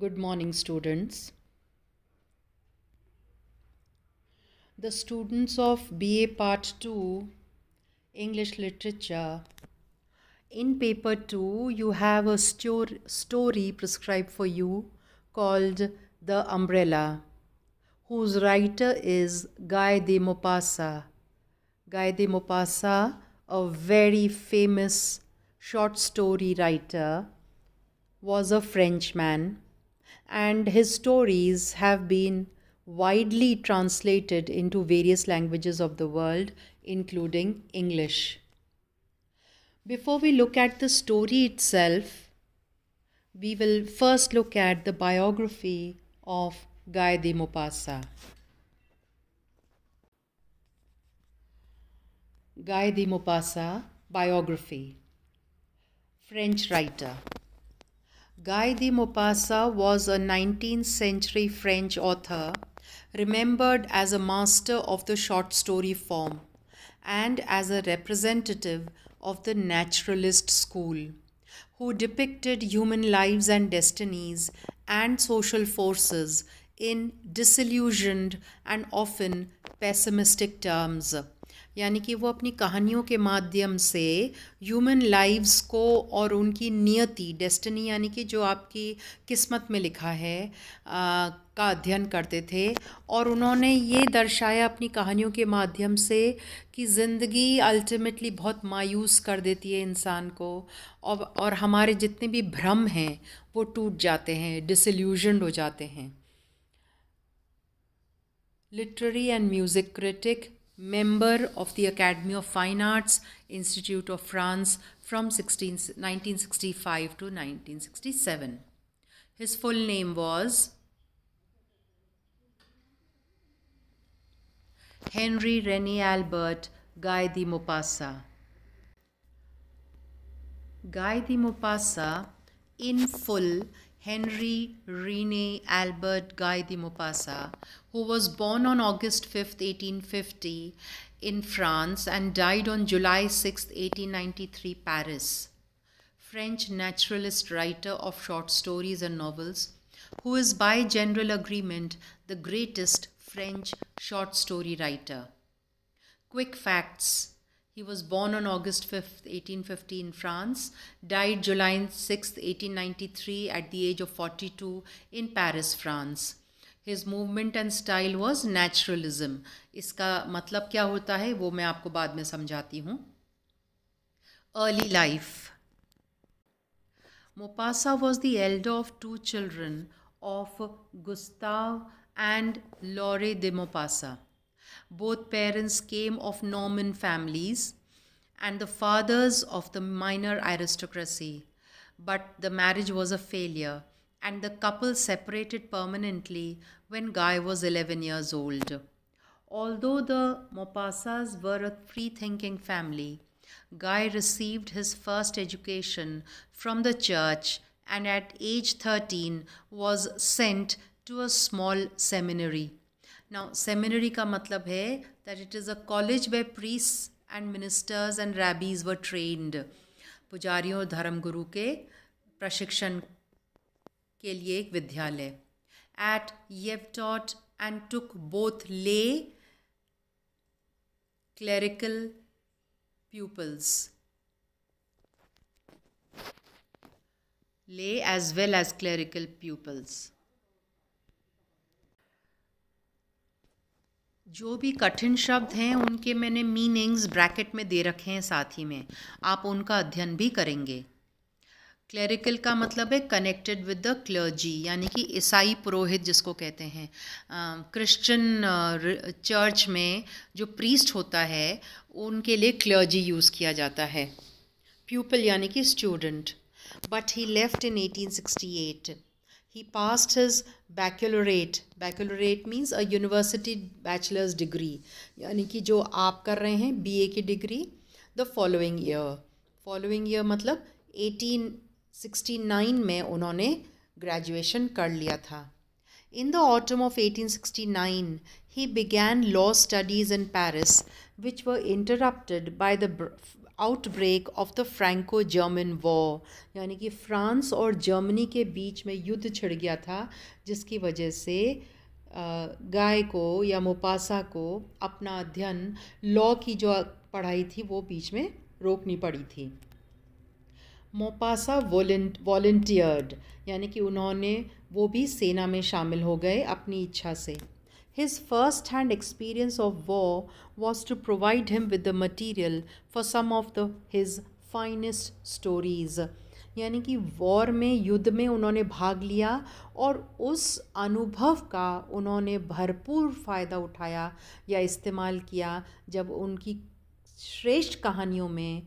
Good morning, students. The students of BA Part 2 English Literature. In Paper 2, you have a story prescribed for you called The Umbrella, whose writer is Guy de Maupassant. Guy de Maupassant, a very famous short story writer, was a Frenchman and his stories have been widely translated into various languages of the world, including English. Before we look at the story itself, we will first look at the biography of Guy de Maupassant. Guy de Maupassant biography, French writer. Guy de Maupassant was a 19th century French author remembered as a master of the short story form and as a representative of the naturalist school, who depicted human lives and destinies and social forces in disillusioned and often pessimistic terms यानी कि वो अपनी कहानियों के माध्यम से human lives को और उनकी नियति डेस्टिनी यानी कि जो आपकी किस्मत में लिखा है आ, का अध्ययन करते थे और उन्होंने ये दर्शाया अपनी कहानियों के माध्यम से कि ज़िंदगी अल्टीमेटली बहुत मायूस कर देती है इंसान को और और हमारे जितने भी भ्रम हैं वो टूट जाते हैं डिसल्यूजन हो जाते हैं literary and music critic member of the Academy of Fine Arts, Institute of France from 16, 1965 to 1967. His full name was Henry René Albert Guy de Maupassant. Guy de in full, Henry Rene Albert Guy de Maupassant, who was born on August 5, 1850, in France and died on July 6, 1893, Paris. French naturalist writer of short stories and novels, who is by general agreement the greatest French short story writer. Quick facts he was born on August 5th, 1850 in France, died July 6th, 1893 at the age of 42 in Paris, France. His movement and style was naturalism. इसका मतलब क्या होता है वो मैं आपको बाद में समझाती हूँ early life Maupassant was the elder of two children of Gustave and Laure de Maupassant both parents came of Norman families and the fathers of the minor aristocracy. But the marriage was a failure, and the couple separated permanently when Guy was 11 years old. Although the Mopassas were a free thinking family, Guy received his first education from the church and at age 13 was sent to a small seminary. Now seminary का मतलब है that it is a college where priests and ministers and rabbis were trained पुजारियों और धर्मगुरु के प्रशिक्षण के लिए एक विद्यालय एट येव taught and took both lay clerical pupils lay as well as clerical pupils जो भी कठिन शब्द हैं उनके मैंने मीनिंग्स ब्रैकेट में दे रखे हैं साथ ही में आप उनका अध्ययन भी करेंगे क्लरिकल का मतलब है कनेक्टेड विद द क्लर्जी यानी कि ईसाई पुरोहित जिसको कहते हैं क्रिश्चियन चर्च में जो प्रीस्ट होता है उनके लिए क्लर्जी यूज़ किया जाता है प्यूपल यानी कि student but he left in 1868 he passed his baccalaureate baccalaureate means a university bachelor's degree यानी कि जो आप कर रहे हैं बीए की degree the following year following year मतलब 1869 में उन्होंने ग्रेजुएशन कर लिया था in the autumn of 1869 he began law studies in Paris, which were interrupted by the outbreak of the Franco German war यानी कि फ्रांस और जर्मनी के बीच में युद्ध छिड़ गया था जिसकी वजह से गाय को या मोपासा को अपना अध्ययन लॉ की जो पढ़ाई थी वो बीच में रोकनी पड़ी थी मोपासा वॉलेंटियर्ड यानी कि उन्होंने वो भी सेना में शामिल हो गए अपनी इच्छा से His first hand experience of war was to provide him with the material for some of the his finest stories. यानी कि वॉर में युद्ध में उन्होंने भाग लिया और उस अनुभव का उन्होंने भरपूर फ़ायदा उठाया या इस्तेमाल किया जब उनकी श्रेष्ठ कहानियों में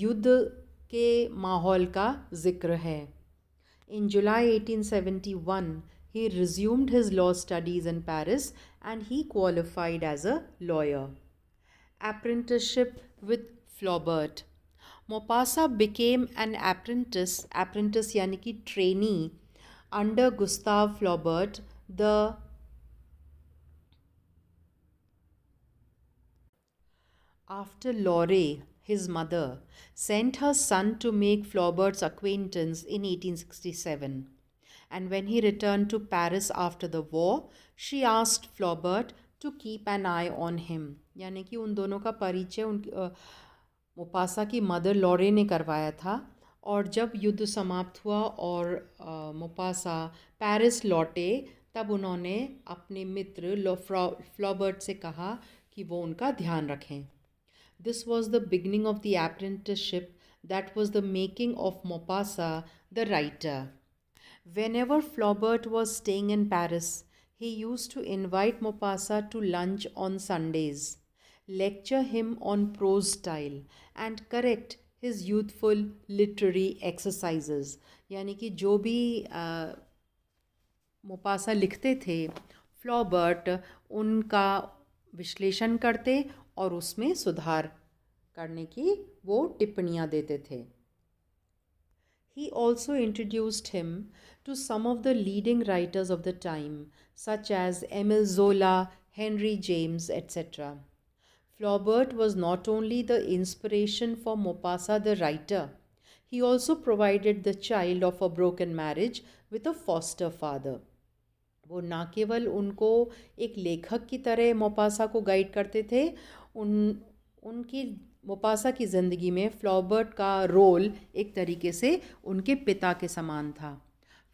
युद्ध के माहौल का जिक्र है इन जुलाई 1871 He resumed his law studies in Paris and he qualified as a lawyer. Apprenticeship with Flaubert. Maupassant became an apprentice, apprentice yani trainee under Gustave Flaubert, the After Laure, his mother, sent her son to make Flaubert's acquaintance in 1867. and when he returned to Paris after the war, she asked Flaubert to keep an eye on him. यानी कि उन दोनों का परिचय उन Maupassant की mother लॉरे ने करवाया था और जब युद्ध समाप्त हुआ और मोपासा पेरिस लौटे तब उन्होंने अपने मित्र फ्लॉबर्ट से कहा कि वो उनका ध्यान रखें this was the beginning of the apprenticeship that was the making of Maupassant the writer Whenever Flaubert was staying in Paris, he used to invite Mopasa to lunch on Sundays, lecture him on prose style, and correct his youthful literary exercises. यानी कि जो भी Maupassant लिखते थे Flaubert उनका विश्लेषण करते और उसमें सुधार करने की वो टिप्पणियाँ देते थे He also introduced him to some of the leading writers of the time, such as Emil Zola, Henry James, etc. Flaubert was not only the inspiration for Mopasa the writer, he also provided the child of a broken marriage with a foster father. वो न केवल उनको एक लेखक की तरह Maupassant को guide करते थे उन उनकी मोपासा की ज़िंदगी में फ्लॉबर्ट का रोल एक तरीके से उनके पिता के समान था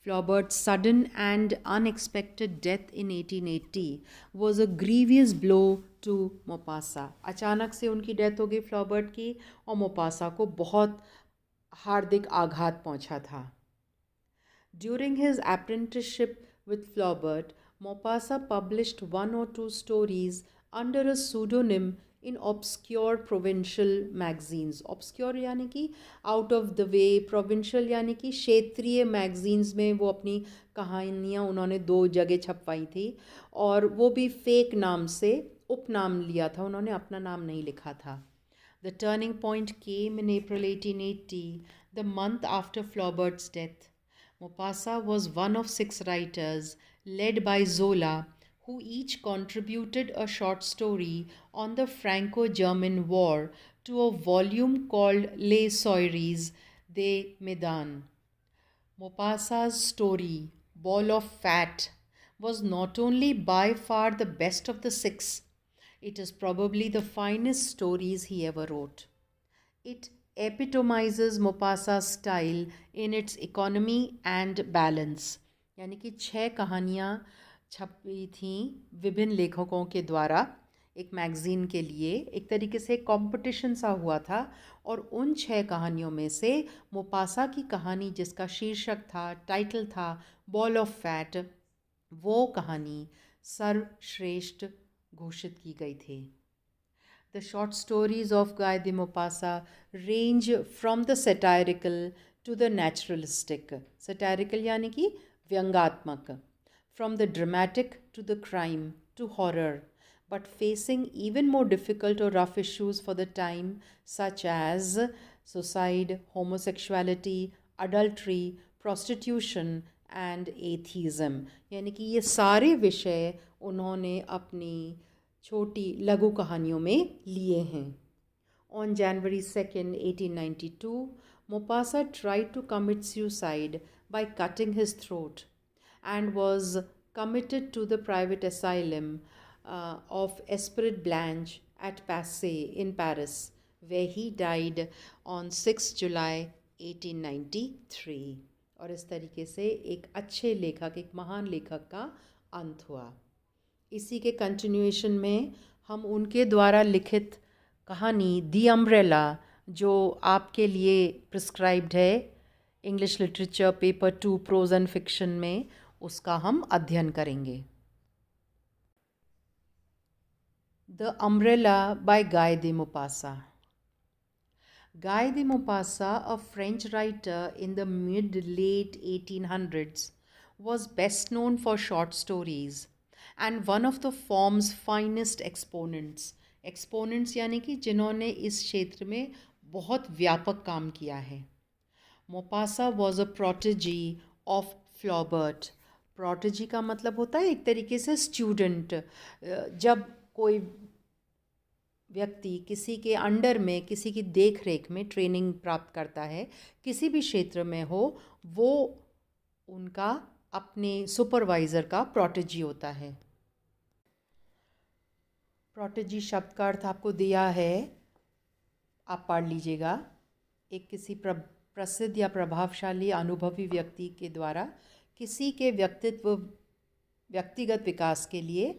Flaubert sudden and unexpected death in 1880 was a grievous blow to Maupassant अचानक से उनकी डेथ हो गई फ्लॉबर्ट की और मोपासा को बहुत हार्दिक आघात पहुंचा था during his apprenticeship with Flaubert Maupassant published one और two stories under a pseudonym in obscure provincial magazines obscure यानी कि out of the way provincial यानी कि क्षेत्रीय मैगज़ीन्स में वो अपनी कहानियाँ उन्होंने दो जगह छपवाई थी और वो भी फेक नाम से उपनाम लिया था उन्होंने अपना नाम नहीं लिखा था द टर्निंग पॉइंट के came April eighteen eighty the month after Flaubert's death Maupassant was one of six writers led by Zola who each contributed a short story on the Franco German War to a volume called Les Soiries de Medan. Mopasa's story, Ball of Fat, was not only by far the best of the six, it is probably the finest stories he ever wrote. It epitomizes Mopasa's style in its economy and balance. यानी कि छह कहानियाँ छपी थी विभिन्न लेखकों के द्वारा एक मैगज़ीन के लिए एक तरीके से कंपटीशन सा हुआ था और उन छह कहानियों में से मुपासा की कहानी जिसका शीर्षक था टाइटल था बॉल ऑफ फैट वो कहानी सर्वश्रेष्ठ घोषित की गई थी the short stories of Guy de Maupassant range from the satirical to the naturalistic satirical यानी कि व्यंगात्मक from the dramatic to the crime to horror, but facing even more difficult or rough issues for the time, such as suicide, homosexuality, adultery, prostitution, and atheism. यानी कि ये सारे विषय उन्होंने अपनी छोटी लघु कहानियों में लिए हैं On January 2, 1892, Mopasa tried to commit suicide by cutting his throat. and was committed to the private asylum uh, of Esprit Blanche at Passy in Paris, where he died on 6 जुलाई 1893 और इस तरीके से एक अच्छे लेखक एक महान लेखक का अंत हुआ इसी के कंटिन्यूएशन में हम उनके द्वारा लिखित कहानी दी अम्ब्रेला जो आपके लिए प्रिस्क्राइब्ड है English literature paper two prose and fiction में उसका हम अध्ययन करेंगे the umbrella by Guy de Maupassant Guy de Maupassant a French writer in the mid late eighteen hundreds was best known for short stories and one of the form's finest exponents exponents यानी कि जिन्होंने इस क्षेत्र में बहुत व्यापक काम किया है Maupassant was a protege of Flaubert protege का मतलब होता है एक तरीके से स्टूडेंट जब कोई व्यक्ति किसी के अंडर में किसी की देख रेख में ट्रेनिंग प्राप्त करता है किसी भी क्षेत्र में हो वो उनका अपने सुपरवाइज़र का प्रोटेजी होता है प्रोटेजी शब्द का अर्थ आपको दिया है आप पढ़ लीजिएगा एक किसी प्रसिद्ध या प्रभावशाली अनुभवी व्यक्ति के द्वारा किसी के व्यक्तित्व व्यक्तिगत विकास के लिए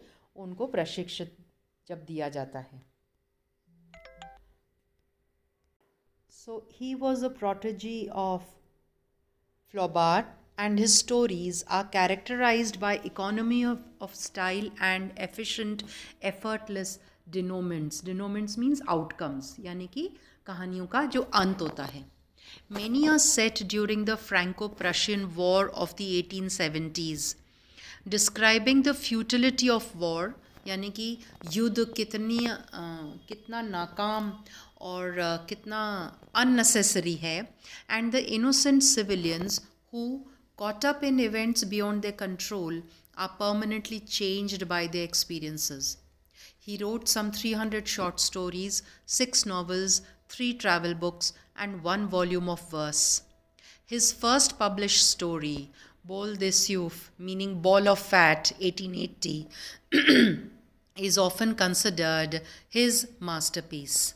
उनको प्रशिक्षित जब दिया जाता है so he was a protege of Flaubert and his stories are characterise by economy of style and efficient effortless denouements denouements means outcomes यानी कि कहानियों का जो अंत होता है Many are set during the Franco Prussian War of the 1870s. Describing the futility of war, यानी कि युद्ध कितनी कितना नाकाम और कितना अननेसेसरी है and the innocent civilians who caught up in events beyond their control are permanently changed by their experiences. He wrote some 300 short stories, six novels, three travel books, and one volume of verse. His first published story, Bol de Suf, meaning Ball of Fat, 1880, is often considered his masterpiece.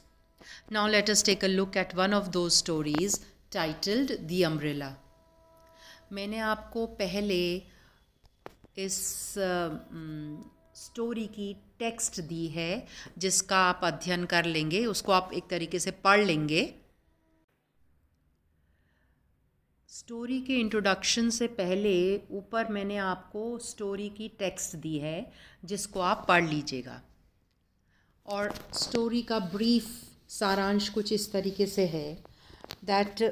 Now let us take a look at one of those stories titled The Umbrella. मैंने आपको पहले इस story की text दी है जिसका आप अध्ययन कर लेंगे उसको आप एक तरीके से पढ़ लेंगे स्टोरी के इंट्रोडक्शन से पहले ऊपर मैंने आपको स्टोरी की टेक्स्ट दी है जिसको आप पढ़ लीजिएगा और स्टोरी का ब्रीफ सारांश कुछ इस तरीके से है दैट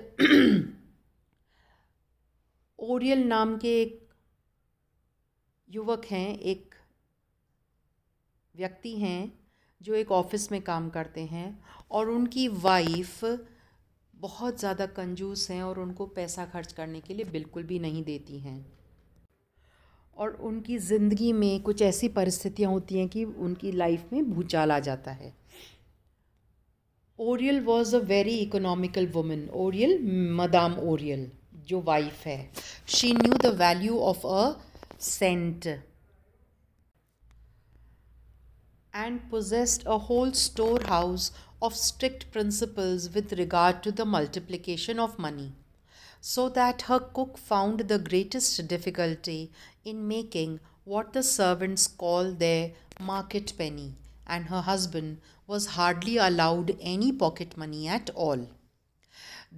ओरियल नाम के एक युवक हैं एक व्यक्ति हैं जो एक ऑफ़िस में काम करते हैं और उनकी वाइफ बहुत ज़्यादा कंजूस हैं और उनको पैसा खर्च करने के लिए बिल्कुल भी नहीं देती हैं और उनकी ज़िंदगी में कुछ ऐसी परिस्थितियाँ होती हैं कि उनकी लाइफ में भूचाल आ जाता है Oreille was a very economical women Oreille Madame Oreille जो वाइफ है she knew the value of a cent and possessed a whole storehouse of strict principles with regard to the multiplication of money, so that her cook found the greatest difficulty in making what the servants call their market penny, and her husband was hardly allowed any pocket money at all.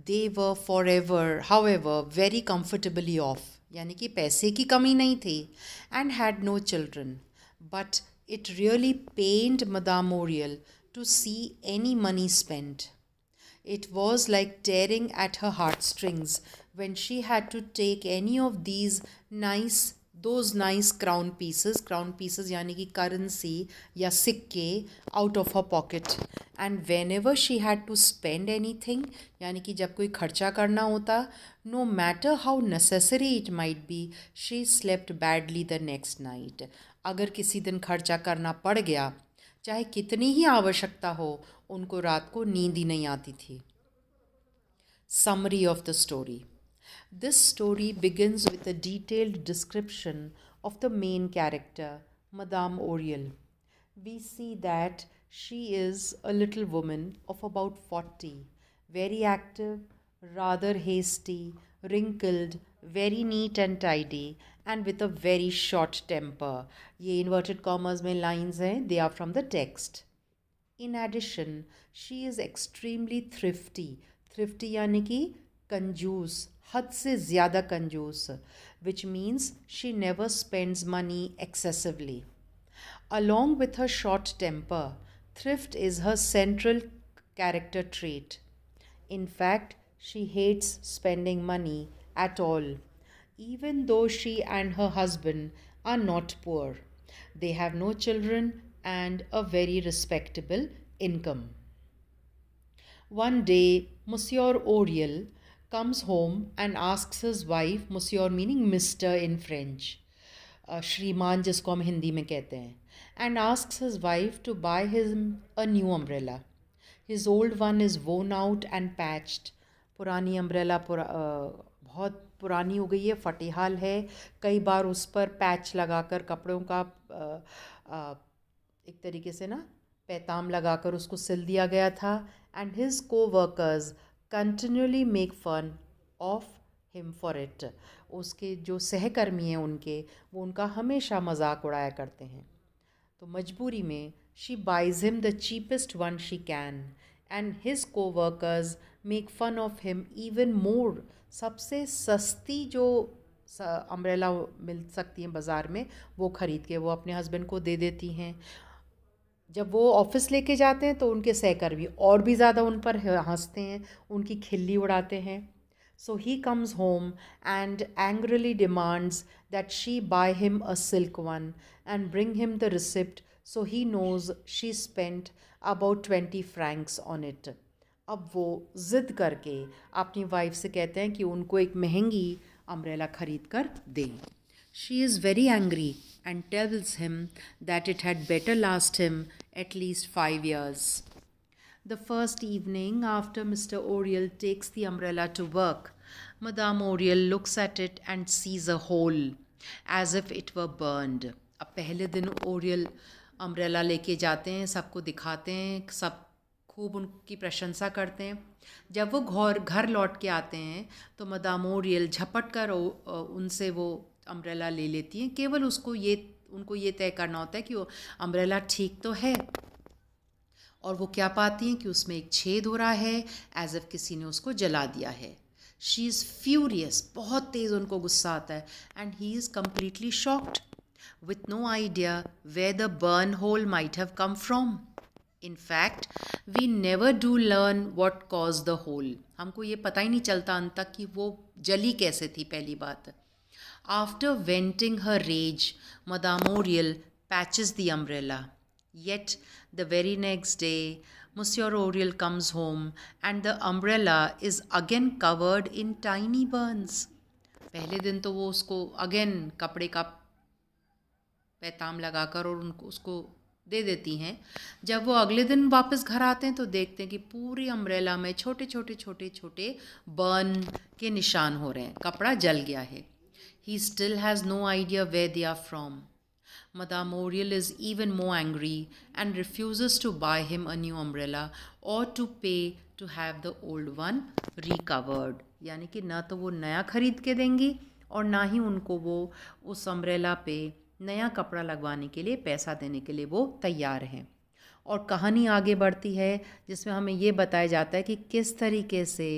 They were forever, however, very comfortably off, यानी कि पैसे की कमी नहीं थी, and had no children. But it really pained Madame Oriel to see any money spent. It was like tearing at her heartstrings when she had to take any of these nice those nice crown pieces crown pieces यानी कि currency या सिक्के out of a pocket and whenever she had to spend anything यानी कि जब कोई खर्चा करना होता no matter how necessary it might be she slept badly the next night अगर किसी दिन खर्चा करना पड़ गया चाहे कितनी ही आवश्यकता हो उनको रात को नींद ही नहीं आती थी summary of the story This story begins with a detailed description of the main character, Madame Oriel. We see that she is a little woman of about 40, very active, rather hasty, wrinkled, very neat and tidy, and with a very short temper. ये inverted commas में lines they are from the text. In addition, she is extremely thrifty. Thrifty yani ki, कंजूस हद से ज़्यादा कंजूस which means she never spends money excessively along with her short temper thrift is her central character trait In fact, she hates spending money at all, even though she and her husband are not poor. They have no children and a very respectable income. One day, Monsieur Oriel, comes home and asks his wife monsieur meaning mister in French श्रीमान जिसको हम हिंदी में कहते हैं and asks his wife to buy his a new umbrella his old one is worn out and patched पुरानी umbrella पुरा, बहुत पुरानी हो गई है फटिहाल है कई बार उस पर पैच लगाकर कपड़ों का uh, uh, एक तरीके से ना पैताम लगाकर उसको सिल दिया गया था and his coworkers continuously make fun of him for it उसके जो सहकर्मी हैं उनके वो उनका हमेशा मजाक उड़ाया करते हैं तो मजबूरी में she buys him the cheapest one she can and his coworkers make fun of him even more सबसे सस्ती जो अम्ब्रेला मिल सकती हैं बाज़ार में वो ख़रीद के वो अपने हस्बैंड को दे देती हैं जब वो ऑफिस लेके जाते हैं तो उनके सहकर्मी और भी ज़्यादा उन पर हंसते हैं उनकी खिल्ली उड़ाते हैं so he comes home and angrily demands that she buy him a silk one and bring him the receipt so he knows she spent about twenty francs on it अब वो ज़िद करके अपनी वाइफ से कहते हैं कि उनको एक महंगी अम्ब्रेला ख़रीद कर दें She is very angry and tells him that it had better last him at least 5 years. The first evening after Mr. Oriel takes the umbrella to work, Madame Oriel looks at it and sees a hole as if it were burned. a pehle din oriel umbrella लेके जाते हैं सबको दिखाते हैं सब खूब उनकी प्रशंसा करते हैं जब वो घर घर लौट के आते हैं तो मदामोरियल झपट कर उनसे वो अम्ब्रेला ले लेती हैं केवल उसको ये उनको ये तय करना होता है कि वो अम्ब्रेला ठीक तो है और वो क्या पाती हैं कि उसमें एक छेद हो रहा है एज एफ किसी ने उसको जला दिया है शी इज़ फ्यूरियस बहुत तेज़ उनको गुस्सा आता है and he is completely shocked with no idea where the burn hole might have come from in fact we never do learn what caused the hole हमको ये पता ही नहीं चलता अंत तक कि वो जली कैसे थी पहली बात After venting her rage, Madame Oriel patches the umbrella. Yet the very next day, Monsieur Oriel comes home and the umbrella is again covered in tiny burns. पहले दिन तो वो उसको अगेन कपड़े का पैताम लगाकर और उनको उसको दे देती हैं जब वो अगले दिन वापस घर आते हैं तो देखते हैं कि पूरी अम्ब्रेला में छोटे छोटे छोटे छोटे बर्न के निशान हो रहे हैं कपड़ा जल गया है He still has no idea where they are from. Madame Oriel is even more angry and refuses to buy him a new umbrella or to pay to have the old one recovered. यानी कि ना तो वो नया ख़रीद के देंगी और ना ही उनको वो उस अम्ब्रेला पे नया कपड़ा लगवाने के लिए पैसा देने के लिए वो तैयार हैं और कहानी आगे बढ़ती है जिसमें हमें ये बताया जाता है कि किस तरीके से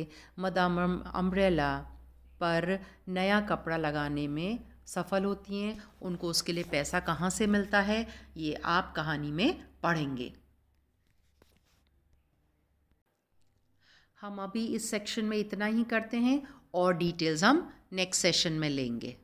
मदाम अम्ब्रेला पर नया कपड़ा लगाने में सफल होती हैं उनको उसके लिए पैसा कहाँ से मिलता है ये आप कहानी में पढ़ेंगे हम अभी इस सेक्शन में इतना ही करते हैं और डिटेल्स हम नेक्स्ट सेशन में लेंगे